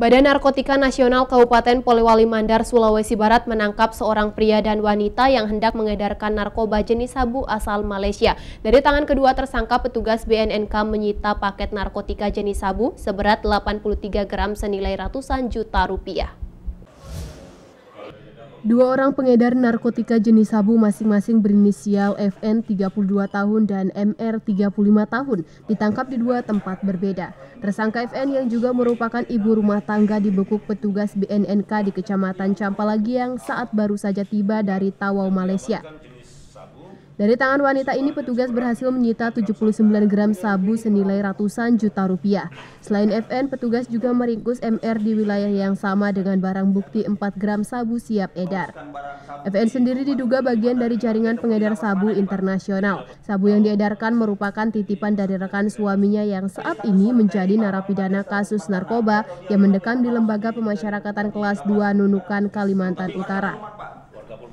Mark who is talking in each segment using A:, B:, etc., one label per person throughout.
A: Badan Narkotika Nasional Kabupaten Polewali Mandar, Sulawesi Barat menangkap seorang pria dan wanita yang hendak mengedarkan narkoba jenis sabu asal Malaysia. Dari tangan kedua tersangka, petugas BNNK menyita paket narkotika jenis sabu seberat 83 gram senilai ratusan juta rupiah. Dua orang pengedar narkotika jenis sabu masing-masing berinisial FN 32 tahun dan MR 35 tahun ditangkap di dua tempat berbeda. Tersangka FN yang juga merupakan ibu rumah tangga dibekuk petugas BNNK di Kecamatan Campalagiang saat baru saja tiba dari Tawau, Malaysia. Dari tangan wanita ini petugas berhasil menyita 79 gram sabu senilai ratusan juta rupiah. Selain FN, petugas juga meringkus MR di wilayah yang sama dengan barang bukti 4 gram sabu siap edar. FN sendiri diduga bagian dari jaringan pengedar sabu internasional. Sabu yang diedarkan merupakan titipan dari rekan suaminya yang saat ini menjadi narapidana kasus narkoba yang mendekam di Lembaga Pemasyarakatan Kelas 2 Nunukan, Kalimantan Utara.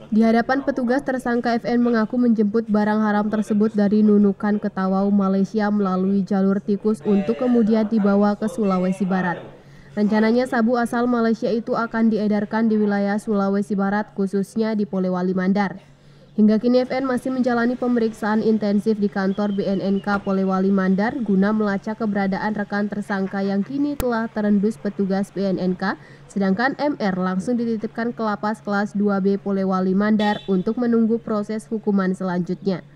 A: Di hadapan petugas, tersangka FN mengaku menjemput barang haram tersebut dari Nunukan ke Tawau, Malaysia melalui jalur tikus untuk kemudian dibawa ke Sulawesi Barat. Rencananya sabu asal Malaysia itu akan diedarkan di wilayah Sulawesi Barat, khususnya di Polewali Mandar. Hingga kini FN masih menjalani pemeriksaan intensif di kantor BNNK Polewali Mandar guna melacak keberadaan rekan tersangka yang kini telah terendus petugas BNNK, sedangkan MR langsung dititipkan ke lapas kelas 2B Polewali Mandar untuk menunggu proses hukuman selanjutnya.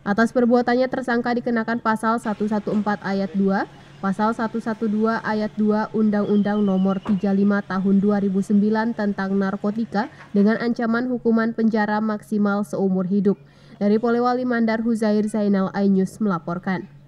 A: Atas perbuatannya tersangka dikenakan pasal 114 ayat 2 Pasal 112 ayat 2 Undang-Undang Nomor 35 Tahun 2009 tentang narkotika dengan ancaman hukuman penjara maksimal seumur hidup. Dari Polewali Mandar Huzair Zainal Ainyus melaporkan.